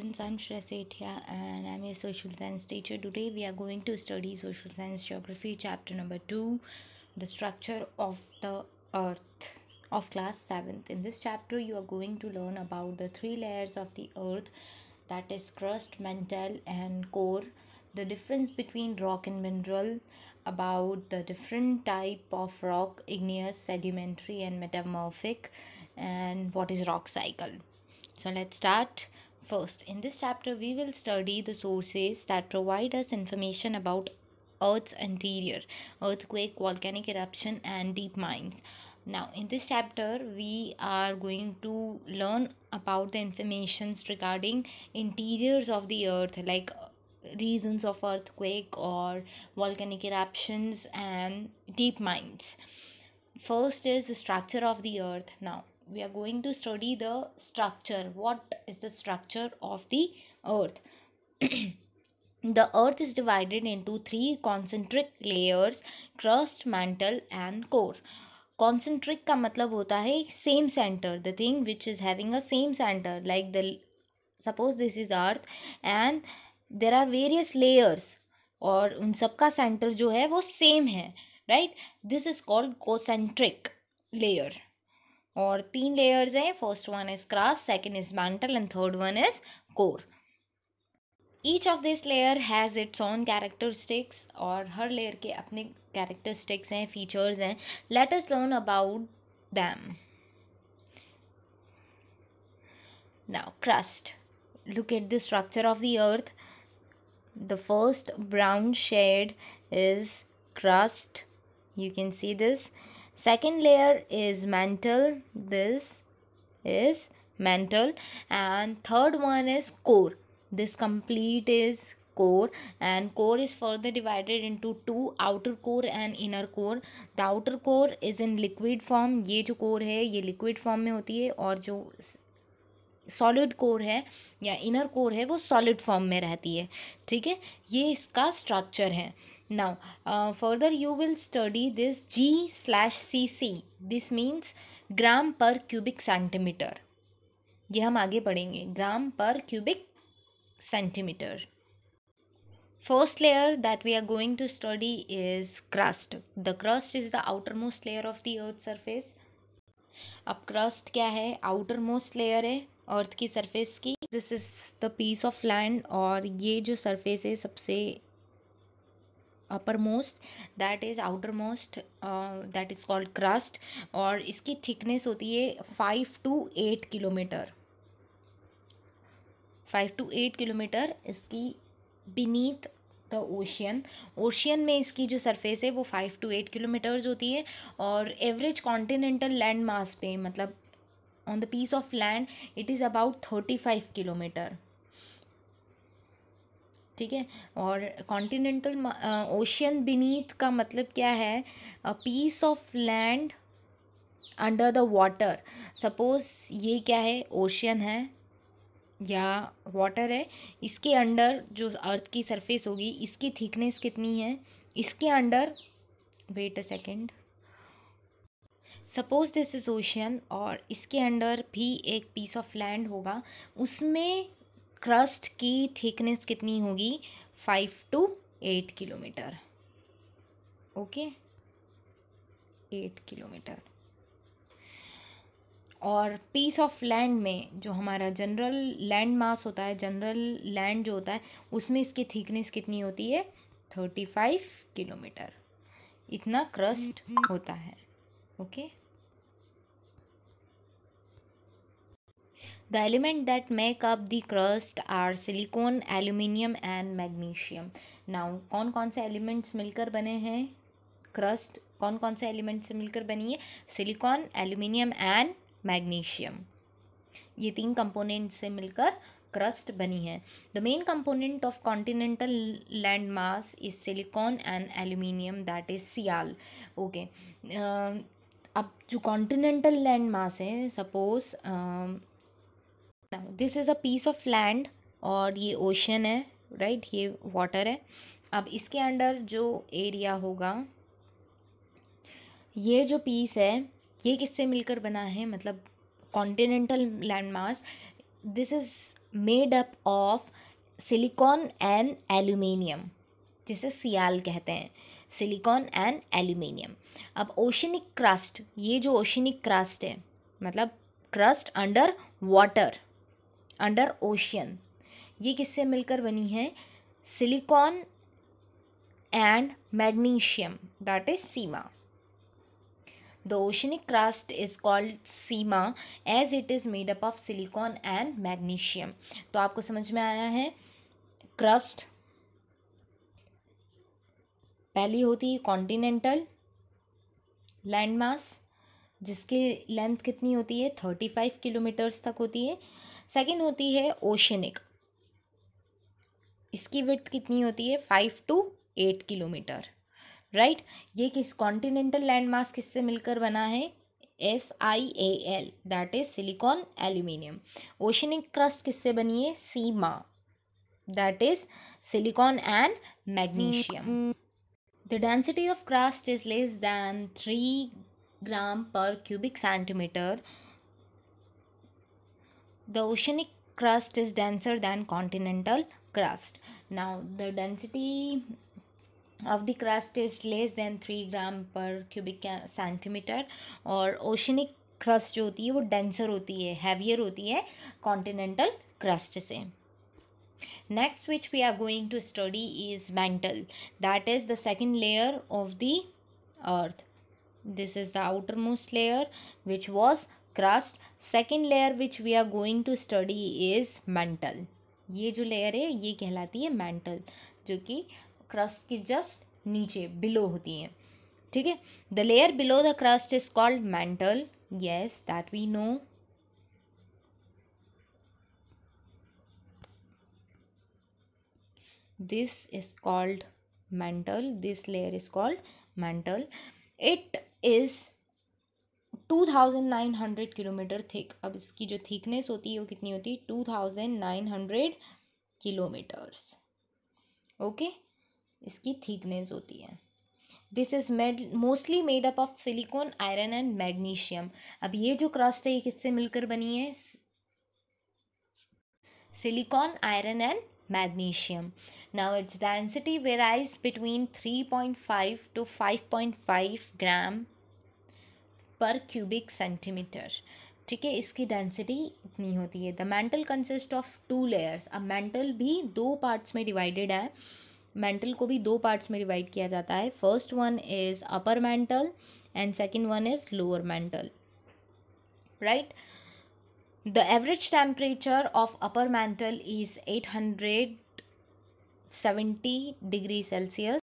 i'm Shresethia and i'm a social science teacher today we are going to study social science geography chapter number 2 the structure of the earth of class 7th in this chapter you are going to learn about the three layers of the earth that is crust mantle and core the difference between rock and mineral about the different type of rock igneous sedimentary and metamorphic and what is rock cycle so let's start First, in this chapter, we will study the sources that provide us information about Earth's interior, earthquake, volcanic eruption, and deep mines. Now, in this chapter, we are going to learn about the informations regarding interiors of the earth, like uh, reasons of earthquake or volcanic eruptions and deep mines. First is the structure of the earth. Now, we are going to study the structure what is the structure of the earth the earth is divided into three concentric layers crust mantle and core concentric ka matlab hota hai same center the thing which is having a same center like the suppose this is earth and there are various layers और उन सबका centre जो है वो same है right this is called concentric layer और तीन layers हैं first one is crust second is mantle and third one is core each of this layer has its own characteristics और हर लेयर के अपने कैरेक्टरिस्टिक्स हैं फीचर्स हैं let us learn about them now crust look at the structure of the earth the first brown shade is crust you can see this second layer is mantle this is mantle and third one is core this complete is core and core is further divided into two outer core and inner core the outer core is in liquid form ye jo core hai ye liquid form mein hoti hai aur jo solid core है या inner core है वो solid form में रहती है ठीक है ये इसका स्ट्रक्चर है now uh, further you will study this g slash cc this means gram per cubic centimeter ये हम आगे पढ़ेंगे gram per cubic centimetre first layer that we are going to study is crust the crust is the outermost layer of the earth surface अब crust क्या है outer outermost layer है अर्थ की surface की this is the piece of land और ये जो surface है सबसे uppermost that is outermost that is called crust और इसकी थिकनेस होती है five to eight kilometre five to eight kilometre इसकी बीनीथ द ओशियन ओशियन में इसकी जो सरफेस है वो फाइव टू एट किलोमीटर्स होती है और एवरेज कॉन्टिनेंटल लैंड मास पे मतलब on the piece of land it is about thirty five kilometre ठीक है और कॉन्टिनेंटल ओशियन बीनीथ का मतलब क्या है a piece of land under the water suppose ये क्या है ओशियन है या वाटर है इसके अंडर जो अर्थ की सरफेस होगी इसकी थिकनेस कितनी है इसके under wait a second suppose this is ocean और इसके अंडर भी एक पीस ऑफ लैंड होगा उसमें क्रस्ट की थिकनेस कितनी होगी five to eight kilometre okay eight kilometre और पीस ऑफ लैंड में जो हमारा जनरल लैंड मास होता है जनरल लैंड जो होता है उसमें इसकी थिकनेस कितनी होती है थर्टी फाइव किलोमीटर इतना क्रस्ट हम्म, हम्म। होता है okay okay? The element that make up the crust are silicon aluminium and magnesium now कौन कौन से एलिमेंट्स मिलकर बने हैं क्रस्ट कौन कौन से एलिमेंट्स से मिलकर बनी है सिलिकॉन एल्यूमिनियम एंड मैग्नीशियम ये तीन कंपोनेंट से मिलकर क्रस्ट बनी है the main component of continental land mass is silicon and aluminium that is sial okay अब जो कॉन्टिनेंटल लैंड मास है suppose now this is a piece of land और ये ओशन है राइट right? ये वाटर है अब इसके अंडर जो एरिया होगा ये जो पीस है ये किससे मिलकर बना है मतलब continental land mass this is made up of silicon and aluminium जिसे सियाल कहते हैं सिलिकॉन एंड एल्यूमिनियम अब ओशनिक क्रस्ट ये जो ओशनिक क्रस्ट है मतलब crust under water under ocean ये किससे मिलकर बनी है silicon and magnesium that is sima the oceanic crust is called sima as it is made up of silicon and magnesium तो आपको समझ में आया है क्रस्ट पहली होती है कॉन्टिनेंटल लैंडमास जिसकी लेंथ कितनी होती है थर्टी फाइव किलोमीटर्स तक होती है सेकेंड होती है ओशनिक इसकी विर्थ कितनी होती है five to eight kilometre right ये किस कॉन्टिनेंटल लैंड मार्क्स किससे मिलकर बना है S I A L that is silicon aluminium oceanic crust किससे बनी है sima that is silicon and magnesium the density of crust is less than three gram per cubic centimetre the oceanic crust is denser than continental crust now the density of the crust is less than 3 gram per cubic centimeter or oceanic crust जो होती है denser होती heavier होती continental crust से next which we are going to study is mantle that is the second layer of the earth this is the outermost layer which was crust second layer which we are going to study is mantle ये जो layer है ये कहलाती है mental जो कि crust के just नीचे बिलो होती है ठीक है the layer below the crust is called mantle yes that we know this is called mantle this layer is called mantle it is 2900 kilometre thick अब इसकी जो थिकनेस होती है वो कितनी होती है 2900 किलोमीटर्स ओके इसकी थिकनेस होती है this is made mostly made up of silicon iron and magnesium अब ये जो क्रस्ट है ये किससे मिलकर बनी है silicon iron and magnesium now its density varies between three point five to five point five gram per cubic centimetre ठीक है इसकी डेंसिटी इतनी होती है the mantle consist of two layers अब मेंटल भी दो पार्ट्स में डिवाइडेड है मेंटल को भी दो पार्ट्स में डिवाइड किया जाता है first one is upper mantle and second one is lower mantle right the average temperature of upper mantle is at hundred seventy degree Celsius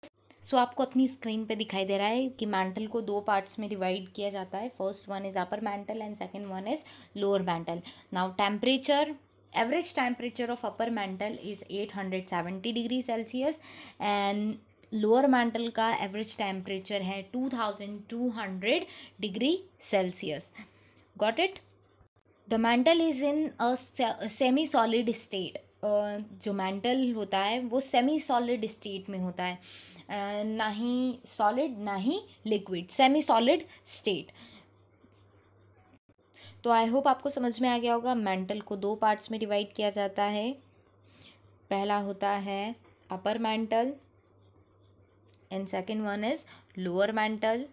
so so, आपको अपनी स्क्रीन पे दिखाई दे रहा है कि मैंटल को दो पार्ट्स में डिवाइड किया जाता है first one is upper mantle and second one is lower mantle now temperature average temperature of upper mantle is at hundred seventy degree Celsius and lower mantle का एवरेज टेम्परेचर है two two thousand hundred degree Celsius got it the mantle is in a semi solid state जो mantle होता है वो semi solid state में होता है ना ही सॉलिड ना ही लिक्विड सेमी सॉलिड स्टेट तो आई होप आपको समझ में आ गया होगा मेंटल को दो पार्ट्स में डिवाइड किया जाता है पहला होता है upper mantle and second one is lower mantle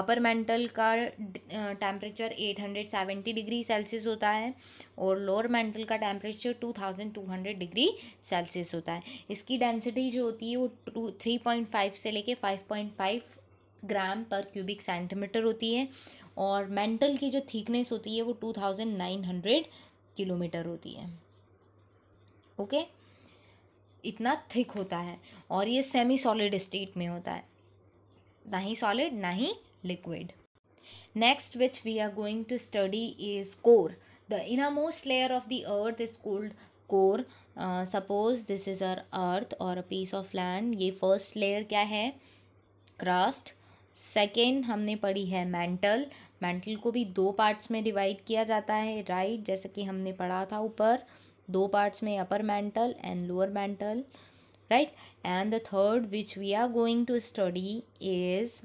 upper mantle का टेम्परेचर 870 डिग्री सेल्सियस होता है और लोअर मेंटल का टेम्परेचर 2200 डिग्री सेल्सियस होता है इसकी डेंसिटी जो होती है वो टू थ्री पॉइंट फाइव से लेके five point five gram per cubic centimetre होती है और मेंटल की जो थिकनेस होती है वो two thousand nine hundred kilometre होती है ओके इतना थिक होता है और ये सेमी सॉलिड स्टेट में होता है ना ही सॉलिड ना ही liquid. Next, which we are going to study is core. The innermost layer of the earth is called core. Uh, suppose this is our earth or a piece of land. ये first layer क्या है crust. Second हमने पढ़ी है mental mental को भी दो parts में डिवाइड किया जाता है राइट right? जैसे कि हमने पढ़ा था ऊपर दो पार्ट्स में upper mantle and lower mantle right and the third which we are going to study is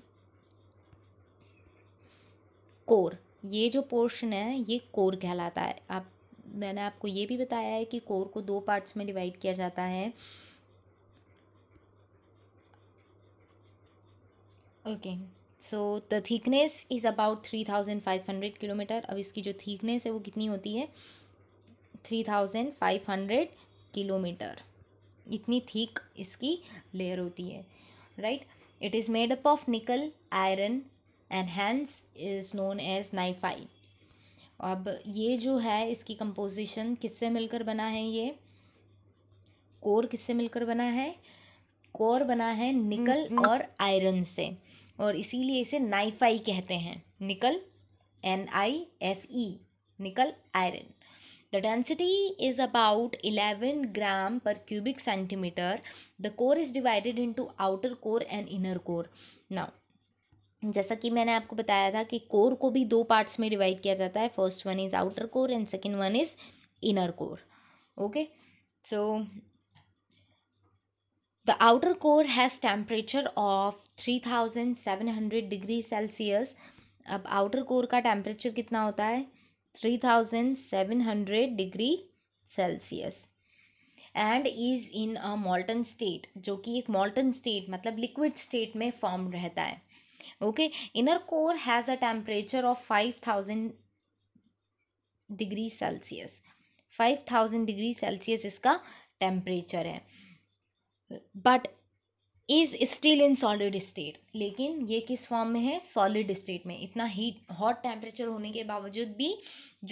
core ये जो पोर्शन है ये कोर कहलाता है आप मैंने आपको ये भी बताया है कि कोर को दो पार्ट्स में डिवाइड किया जाता है okay so the thickness is about three thousand five hundred kilometre अब इसकी जो थीकनेस है वो कितनी होती है three thousand five hundred kilometre इतनी थीक इसकी लेयर होती है right it is made up of nickel iron and is known as nife अब ये जो है इसकी कंपोजिशन किससे मिलकर बना है ये कोर किससे मिलकर बना है कोर बना है निकल हम्म, हम्म। और आयरन से और इसीलिए इसे नाइफाई कहते हैं निकल N I F E nickel iron the density is about eleven gram per cubic centimetre the core is divided into outer core and inner core now जैसा कि मैंने आपको बताया था कि कोर को भी दो पार्ट्स में डिवाइड किया जाता है first one is outer core and second one is inner core okay so the outer core has temperature of three thousand seven hundred degree Celsius अब आउटर कोर का टेम्परेचर कितना होता है three thousand seven hundred degree Celsius and is in a molten state जो कि एक molten state मतलब liquid state में फॉर्म रहता है okay inner core has a temperature of five thousand degree Celsius five thousand degree Celsius इसका temperature है but is still in solid state लेकिन ये किस फॉर्म में है सॉलिड स्टेट में इतना हीट हॉट टेम्परेचर होने के बावजूद भी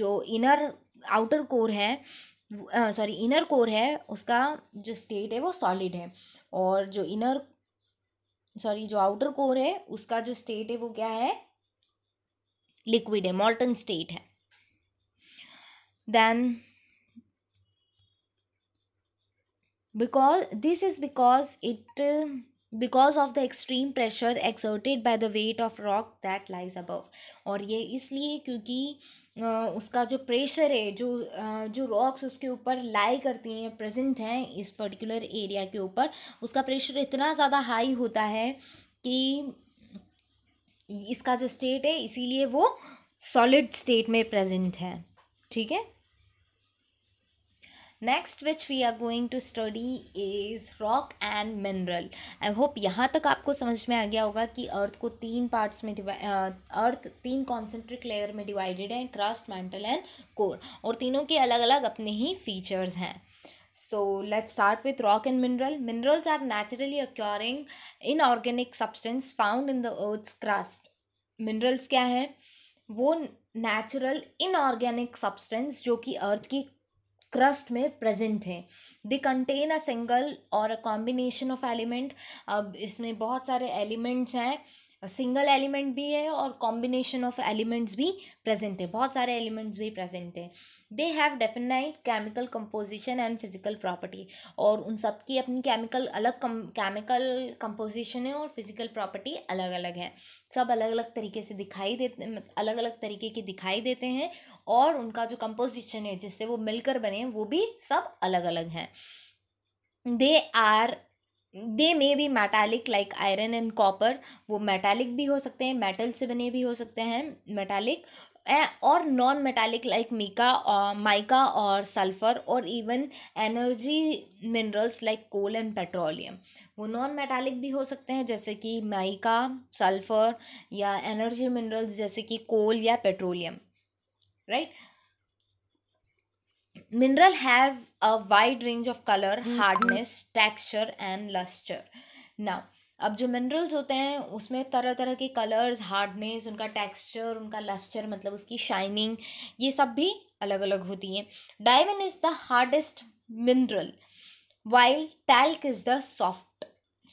जो इनर आउटर कोर है सॉरी इनर कोर है उसका जो स्टेट है वो सॉलिड है और जो इनर सॉरी जो आउटर कोर है उसका जो स्टेट है वो क्या है लिक्विड है मॉल्टन स्टेट है then because this is because it because of the extreme pressure exerted by the weight of rock that lies above और ये इसलिए क्योंकि उसका जो प्रेशर है जो जो रॉक्स उसके ऊपर लाई करती हैं प्रेजेंट हैं इस पर्टिकुलर एरिया के ऊपर उसका प्रेशर इतना ज़्यादा हाई होता है कि इसका जो स्टेट है इसीलिए वो सॉलिड स्टेट में प्रेजेंट है ठीक है next which we are going to study is rock and mineral I hope यहाँ तक आपको समझ में आ गया होगा कि अर्थ को तीन पार्ट्स में अर्थ तीन कॉन्सेंट्रिक लेयर में डिवाइडेड है क्रस्ट मेंटल एंड कोर और तीनों के अलग अलग अपने ही फीचर्स हैं let's start with rock and mineral minerals are naturally occurring inorganic substance found in the earth crust minerals क्या हैं वो नेचुरल इनऑर्गेनिक सब्सटेंस जो कि अर्थ की क्रस्ट में प्रेजेंट हैं दे कंटेन अ सिंगल और अ कॉम्बिनेशन ऑफ एलिमेंट अब इसमें बहुत सारे एलिमेंट्स हैं सिंगल एलिमेंट भी है और कॉम्बिनेशन ऑफ एलिमेंट्स भी प्रेजेंट है बहुत सारे एलिमेंट्स भी प्रेजेंट है they have definite chemical composition and physical property और उन सब की अपनी केमिकल अलग कम केमिकल कंपोजिशन है और फिजिकल प्रॉपर्टी अलग अलग है सब अलग अलग तरीके से दिखाई देते अलग अलग तरीके की दिखाई देते हैं और उनका जो कंपोजिशन है जिससे वो मिलकर बने हैं वो भी सब अलग अलग हैं they are they may be metallic like iron and copper वो मेटालिक भी हो सकते हैं मेटल से बने भी हो सकते हैं मेटालिक और नॉन मेटालिक लाइक मीका और माइका और सल्फर और even energy minerals like coal and petroleum वो नॉन मेटालिक भी हो सकते हैं जैसे कि माइका सल्फर या एनर्जी मिनरल्स जैसे कि कोल या petroleum right right? Mineral have a wide range of colour hardness texture and lustre now अब जो मिनरल्स होते हैं उसमें तरह तरह के कलर्स हार्डनेस उनका टेक्सचर उनका लस्चर मतलब उसकी शाइनिंग ये सब भी अलग अलग होती हैं diamond is the hardest mineral while talc is the soft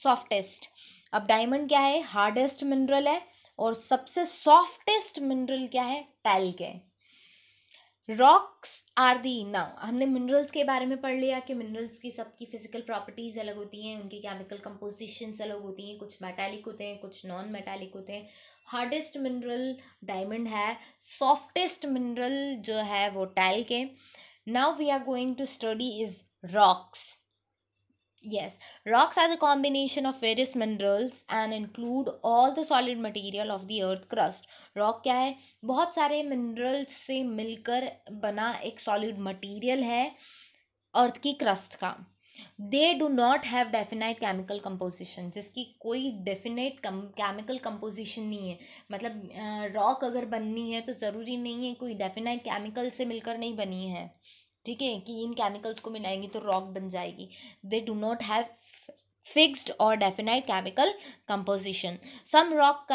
softest अब डायमंड क्या है हार्डेस्ट मिनरल है और सबसे सॉफ्टेस्ट मिनरल क्या है टैल्क है रॉक्स आर दी नाउ हमने मिनरल्स के बारे में पढ़ लिया कि मिनरल्स की सबकी फिजिकल प्रॉपर्टीज़ अलग होती हैं उनकी केमिकल कंपोजिशंस अलग होती हैं कुछ मेटालिक होते हैं कुछ नॉन मेटालिक होते हैं हार्डेस्ट मिनरल डायमंड है सॉफ्टेस्ट मिनरल जो है वो talc now we are going to study is rocks Yes, rocks are the combination of various minerals and include all the solid material of the earth crust. Rock क्या है बहुत सारे minerals से मिलकर बना एक सॉलिड मटेरियल है अर्थ की क्रस्ट का they do not have definite chemical composition जिसकी कोई डेफिनेट केमिकल कंपोजिशन नहीं है मतलब रॉक अगर बननी है तो ज़रूरी नहीं है कोई डेफिनाइट केमिकल से मिलकर नहीं बनी है ठीक है कि इन केमिकल्स को मिलाएंगे तो रॉक बन जाएगी they do not have fixed और definite chemical composition some rock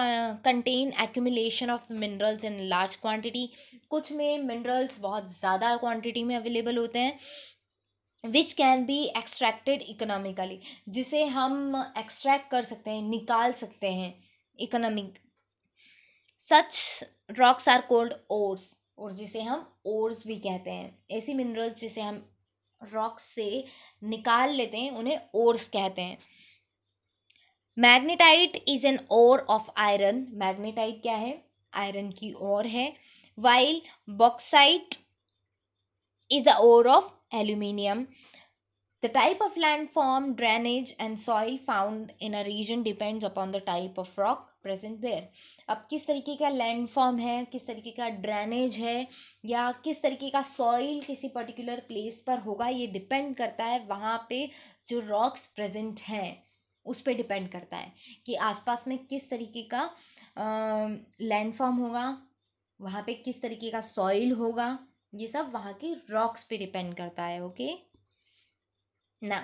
contain accumulation of minerals in large quantity कुछ में मिनरल्स बहुत ज़्यादा क्वांटिटी में अवेलेबल होते हैं which can be extracted economically जिसे हम एक्सट्रैक्ट कर सकते हैं निकाल सकते हैं economic such rocks are called ores और जिसे हम ओर्स भी कहते हैं ऐसी मिनरल्स जिसे हम रॉक से निकाल लेते हैं उन्हें ओर्स कहते हैं magnetite is an ore of iron magnetite क्या है आयरन की ओर है while bauxite is the ore of aluminium The type of landform, drainage and soil found in a region depends upon the type of rock present there. अब किस तरीके का landform है किस तरीके का drainage है या किस तरीके का soil किसी particular place पर होगा ये depend करता है वहाँ पे जो rocks present हैं उस पर डिपेंड करता है कि आसपास में किस तरीके का लैंडफॉर्म होगा वहाँ पे किस तरीके का सॉइल होगा ये सब वहाँ के रॉक्स पे डिपेंड करता है ओके okay? ना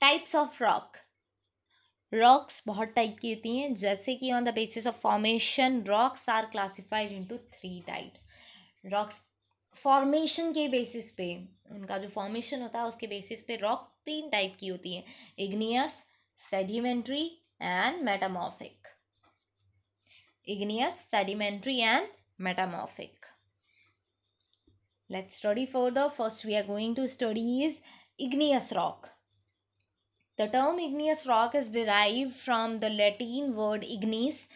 टाइप्स ऑफ रॉक रॉक्स बहुत टाइप की होती हैं जैसे कि on the basis of formation rocks are classified into three types rocks formation के बेसिस पे उनका जो फॉर्मेशन होता है उसके बेसिस पे रॉक तीन टाइप की होती हैं igneous sedimentary and metamorphic sedimentary and and let's study for the first we are going to study is igneous rock The term igneous rock is derived from the Latin word ignis,